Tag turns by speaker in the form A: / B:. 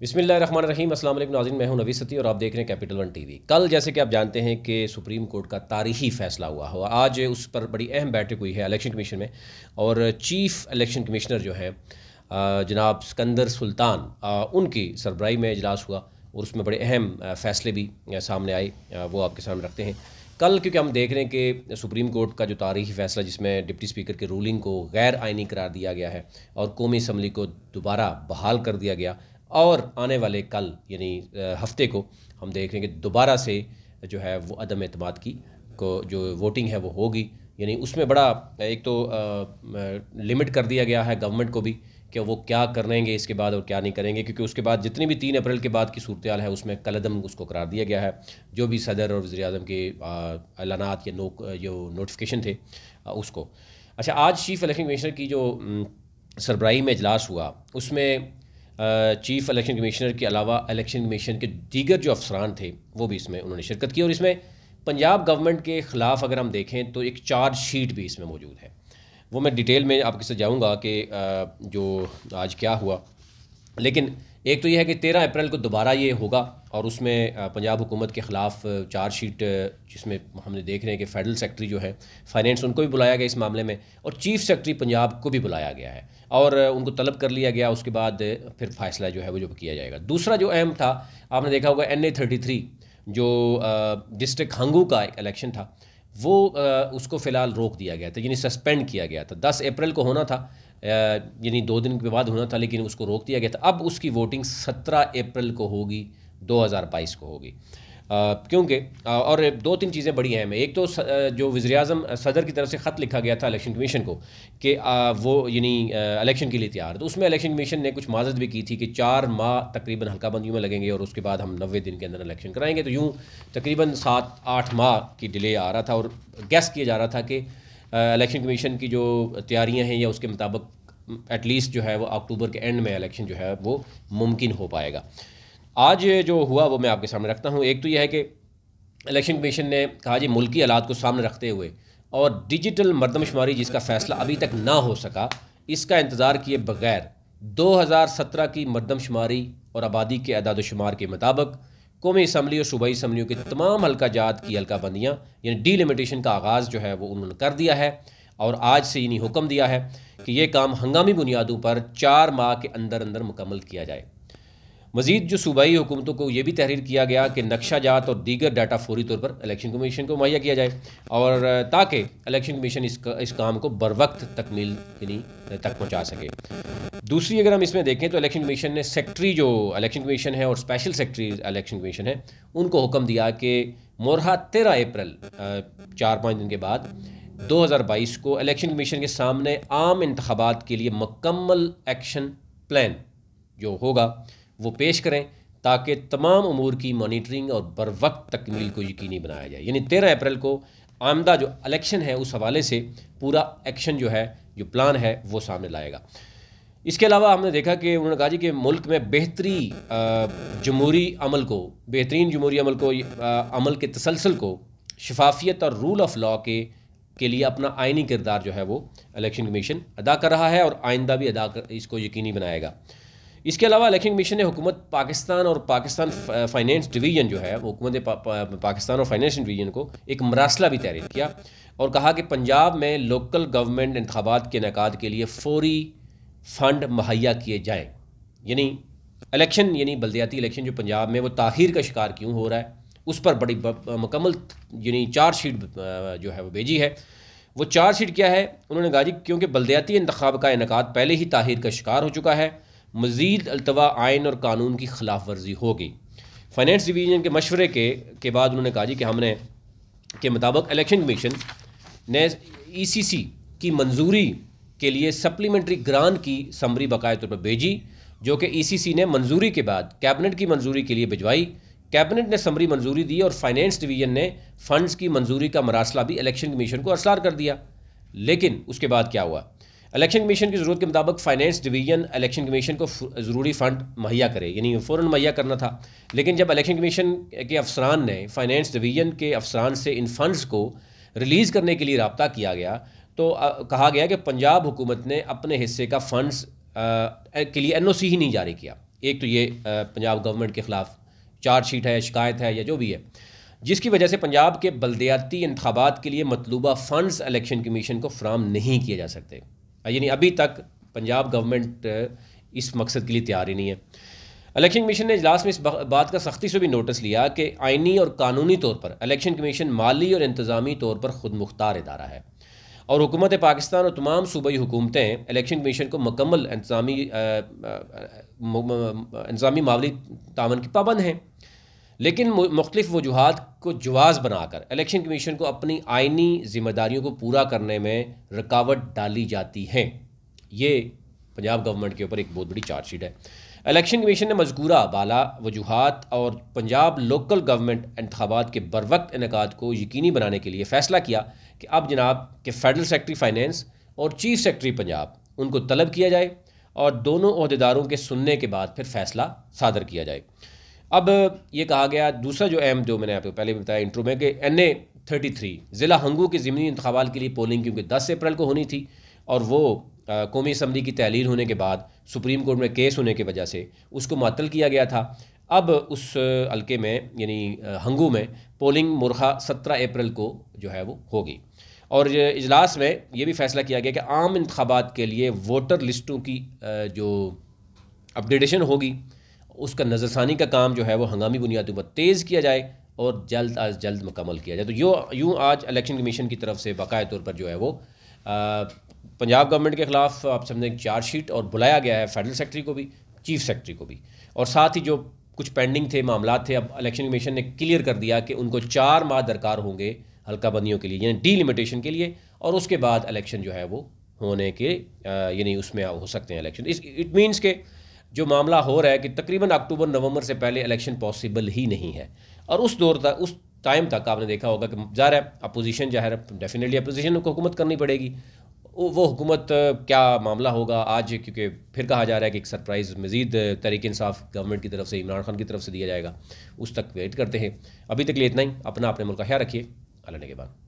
A: बिसमिल्ल run रही असल नाजिन मैं हूं नवी सती और आप देख रहे हैं कैपिटल वन टीवी कल जैसे कि आप जानते हैं कि सुप्रीम कोर्ट का तारीखी फैसला हुआ हुआ आज उस पर बड़ी अहम बैठक हुई है इलेक्शन कमीशन में और चीफ इलेक्शन कमिश्नर जो है जनाब सिकंदर सुल्तान उनकी सरबराही में इजलास हुआ और उसमें बड़े अहम फैसले भी सामने आए वो आपके सामने रखते हैं कल क्योंकि हम देख रहे हैं कि सुप्रीम कोर्ट का जो तारीखी फैसला जिसमें डिप्टी स्पीकर के रूलिंग को गैर आइनी करार दिया गया है और कौमी असम्बली को दोबारा बहाल कर दिया गया और आने वाले कल यानी हफ्ते को हम देख रहे हैं कि दोबारा से जो है वो अदम अतमाद की को जो वोटिंग है वो होगी यानी उसमें बड़ा एक तो आ, लिमिट कर दिया गया है गवर्नमेंट को भी कि वो क्या करेंगे इसके बाद और क्या नहीं करेंगे क्योंकि उसके बाद जितनी भी तीन अप्रैल के बाद की सूरत है उसमें कलदम उसको करार दिया गया है जो भी सदर और वजी अजम के ऐलानात या नो जो नोटिफिकेशन थे आ, उसको अच्छा आज चीफ़ इलेक्शन कमिश्नर की जो सरबराही में इजलास हुआ उसमें चीफ इलेक्शन कमिश्नर के अलावा इलेक्शन कमीशन के दीगर जो अफसरान थे वो भी इसमें उन्होंने शिरकत की और इसमें पंजाब गवर्नमेंट के ख़िलाफ़ अगर हम देखें तो एक चार्ज शीट भी इसमें मौजूद है वो मैं डिटेल में आपके साथ जाऊँगा कि जो आज क्या हुआ लेकिन एक तो यह है कि तेरह अप्रैल को दोबारा ये होगा और उसमें पंजाब हुकूमत के ख़िलाफ़ चार्जशीट जिसमें हमने देख रहे हैं कि फेडरल सेक्रेटरी जो है फाइनेंस उनको भी बुलाया गया इस मामले में और चीफ सेक्रेटरी पंजाब को भी बुलाया गया है और उनको तलब कर लिया गया उसके बाद फिर फैसला जो है वो जो किया जाएगा दूसरा जो अहम था आपने देखा होगा एन ए थर्टी थ्री जो डिस्ट्रिक्ट हंगू का इलेक्शन था वो उसको फ़िलहाल रोक दिया गया था यानी सस्पेंड किया गया था दस अप्रैल को होना था यानी दो दिन के बाद होना था लेकिन उसको रोक दिया गया था अब उसकी वोटिंग सत्रह अप्रैल को होगी 2022 को होगी क्योंकि और दो तीन चीज़ें बड़ी अहम है एक तो जो वज़ी अजम सदर की तरफ से ख़त लिखा गया था इलेक्शन कमीशन को कि वो यानी इलेक्शन के लिए तैयार तो उसमें इलेक्शन कमीशन ने कुछ माजत भी की थी कि चार माह तकरीबन बंदियों में लगेंगे और उसके बाद हम नबे दिन के अंदर इलेक्शन कराएंगे तो यूँ तकरीबन सात आठ माह की डिले आ रहा था और गैस किया जा रहा था कि इलेक्शन कमीशन की जो तैयारियाँ हैं या उसके मुताबिक एटलीस्ट जो है वो अक्टूबर के एंड में इलेक्शन जो है वो मुमकिन हो पाएगा आज जो हुआ वो मैं आपके सामने रखता हूँ एक तो यह है कि इलेक्शन कमीशन ने कहा जी मुल्की हालात को सामने रखते हुए और डिजिटल मरदमशुमारी जिसका फैसला अभी तक ना हो सका इसका इंतज़ार किए बगैर 2017 की मरदमशुमारी और आबादी के अदाद शुमार के मुताबिक कौमी इसम्बली और सूबाई इसम्बलियों के तमाम हल्का जात की हल्का बंदियाँ यानी डीलिमिटेशन का आगाज़ जो है वो उन्होंने कर दिया है और आज से इन्हीं हुक्म दिया है कि ये काम हंगामी बुनियादों पर चार माह के अंदर अंदर मुकम्मल किया जाए मजीद जो सूबाई हुकूमतों को यह भी तहरीर किया गया कि नक्शा जात और दीगर डाटा फौरी तौर पर इलेक्शन कमीशन को मुहैया किया जाए और ताकि इलेक्शन कमीशन इस, का, इस काम को बर वक्त तकमील तक पहुँचा सके दूसरी अगर हम इसमें देखें तो इलेक्शन कमीशन ने सेक्रेटरी जो इलेक्शन कमीशन है और स्पेशल सेक्रेटरी इलेक्शन कमीशन है उनको हुक्म दिया कि मोरहा तेरह अप्रैल चार पाँच दिन के बाद 2022 को इलेक्शन कमीशन के सामने आम इंतबात के लिए मकम्मल एक्शन प्लान जो होगा वो पेश करें ताकि तमाम अमूर की मॉनिटरिंग और बर वक्त तकमील को यकीनी बनाया जाए यानी तेरह अप्रैल को आमदा जो इलेक्शन है उस हवाले से पूरा एक्शन जो है जो प्लान है वो सामने लाएगा इसके अलावा हमने देखा कि उन्होंने कहा जी कि मुल्क में बेहतरी जमहूरी अमल को बेहतरीन जमहूरी अमल को आ, अमल के तसलसल को शफाफियत और रूल ऑफ लॉ के के लिए अपना आइनी किरदार जो है वो इलेक्शन कमीशन अदा कर रहा है और आइंदा भी अदा कर इसको यकीनी बनाएगा इसके अलावा इलेक्शन कमीशन ने हुकूमत पाकिस्तान और पाकिस्तान फाइनेंस डिवीजन जो है हुकूमत पा, पा, पाकिस्तान और फाइनेंस डिवीजन को एक मरासला भी तैयार किया और कहा कि पंजाब में लोकल गवर्नमेंट इंतबात के इनका के लिए फौरी फंड मुहैया किए जाएँ यानी इलेक्शन यानी बलदियाती इलेक्शन जो पंजाब में वो ताहिर का शिकार क्यों हो रहा है उस पर बड़ी मुकम्मल यानी चार्जशीट जो है वो भेजी है वो चार्जशीट क्या है उन्होंने कहा जी क्योंकि बलदियाती इंतब का इनका पहले ही ताहिर का शिकार हो चुका है मज़ीद अलतवा आयन और कानून की खिलाफ वर्जी होगी फाइनेंस डिवीज़न के मशवरे के के बाद उन्होंने कहा जी कि हमने के मुताबिक इलेक्शन कमीशन ने ई सी सी की मंजूरी के लिए सप्लीमेंट्री ग्रांट की समरी बकाया तौर पर भेजी जो कि ई सी सी ने मंजूरी के बाद कैबिनेट की मंजूरी के लिए भिजवाई कैबिनेट ने समरी मंजूरी दी और फाइनेंस डिवीज़न ने फंड्स की मंजूरी का मरासला भी इलेक्शन कमीशन को असरार कर दिया लेकिन उसके बाद क्या हुआ इलेक्शन कमीशन की ज़रूरत के मुताबिक फाइनेंस डिवीजन इलेक्शन कमीशन को ज़रूरी फ़ंड मुहैया करे यानी फ़ौर मुहैया करना था लेकिन जब इलेक्शन कमीशन के अफसरान ने फाइनेंस डिवीजन के अफसरान से इन फ़ंड्स को रिलीज़ करने के लिए रबता किया गया तो आ, कहा गया कि पंजाब हुकूमत ने अपने हिस्से का फ़ंड्स के लिए एन ही नहीं जारी किया एक तो ये आ, पंजाब गवर्नमेंट के ख़िलाफ़ चार्जशीट है शिकायत है या जो भी है जिसकी वजह से पंजाब के बलदयाती इंतबात के लिए मतलूबा फ़ंड्स इलेक्शन कमीशन को फ्राहम नहीं किए जा सकते यानी अभी तक पंजाब गवर्नमेंट इस मकसद के लिए तैयार ही नहीं है इलेक्शन कमीशन ने इजलास में इस बात का सख्ती से भी नोटिस लिया कि आइनी और कानूनी तौर पर इलेक्शन कमीशन माली और इंतज़ामी तौर पर ख़ुद मुख्तार इदारा है और हुकूमत पाकिस्तान और तमाम सूबई हुकूमतें इलेक्शन कमीशन को मकम्मल इंतजामी इंतजामी मावली तावन की पाबंद हैं लेकिन मुख्तफ वजूहत को जवाज़ बनाकर इलेक्शन कमीशन को अपनी आइनी ज़िम्मेदारियों को पूरा करने में रुकावट डाली जाती है ये पंजाब गवर्नमेंट के ऊपर एक बहुत बड़ी चार्जशीट है इलेक्शन कमीशन ने मजकूरा बाला वजूहत और पंजाब लोकल गवर्नमेंट इंतबात के बर वक्त इनका को यकीनी बनाने के लिए फ़ैसला किया कि अब जनाब के फेडरल सेक्रटरी फाइनेंस और चीफ सेक्रटरी पंजाब उनको तलब किया जाए और दोनों अहदेदारों के सुनने के बाद फिर फैसला सादर किया जाए अब ये कहा गया दूसरा जो अहम जो मैंने आपको पहले बताया इंटरव्यू में कि एन ए थर्टी थ्री ज़िला हंगू के ज़मीनी इंतबाल के लिए पोलिंग क्योंकि दस अप्रैल को होनी थी और वो कौमी असम्बली की तहलील होने के बाद सुप्रीम कोर्ट में केस होने की वजह से उसको मअतल किया गया था अब उस हल्के में यानी हंगू में पोलिंग मुरखा सत्रह अप्रैल को जो है वो होगी और इजलास में ये भी फैसला किया गया कि आम इंतबात के लिए वोटर लिस्टों की जो अपडेटेशन होगी उसका नज़रसानी का काम जो है वो हंगामी बुनियादों पर तेज़ किया जाए और जल्द अज जल्द मुकम्मल किया जाए तो यो यूँ आज इलेक्शन कमीशन की तरफ से बाकाया तौर पर जो है वो पंजाब गवर्नमेंट के ख़िलाफ़ आप समझें एक चार्जशीट और बुलाया गया है फेडरल सेक्रेटरी को भी चीफ सेक्रेटरी को भी और साथ ही जो कुछ पेंडिंग थे मामला थे अब इलेक्शन कमीशन ने क्लियर कर दिया कि उनको चार माह दरकार होंगे हल्का बंदियों के लिए यानी डीलिमिटेशन के लिए और उसके बाद इलेक्शन जो है वो होने के यानी उसमें हो सकते हैं इलेक्शन इट मीनस के जो मामला हो रहा है कि तकरीबन अक्टूबर नवंबर से पहले इलेक्शन पॉसिबल ही नहीं है और उस दौर तक उस टाइम तक आपने देखा होगा कि जा रहा है अपोजिशन ज़ाहिर है डेफिनेटली अपोजिशन को हुकूमत करनी पड़ेगी वो हुकूमत क्या मामला होगा आज क्योंकि फिर कहा जा रहा है कि एक सरप्राइज़ मज़ीद तरीके इंसाफ गवर्नमेंट की तरफ से इमरान खान की तरफ से दिया जाएगा उस तक वेट करते हैं अभी तक लिए इतना ही अपना अपने मुल्क का ख्याल रखिए अल्लाह के बाद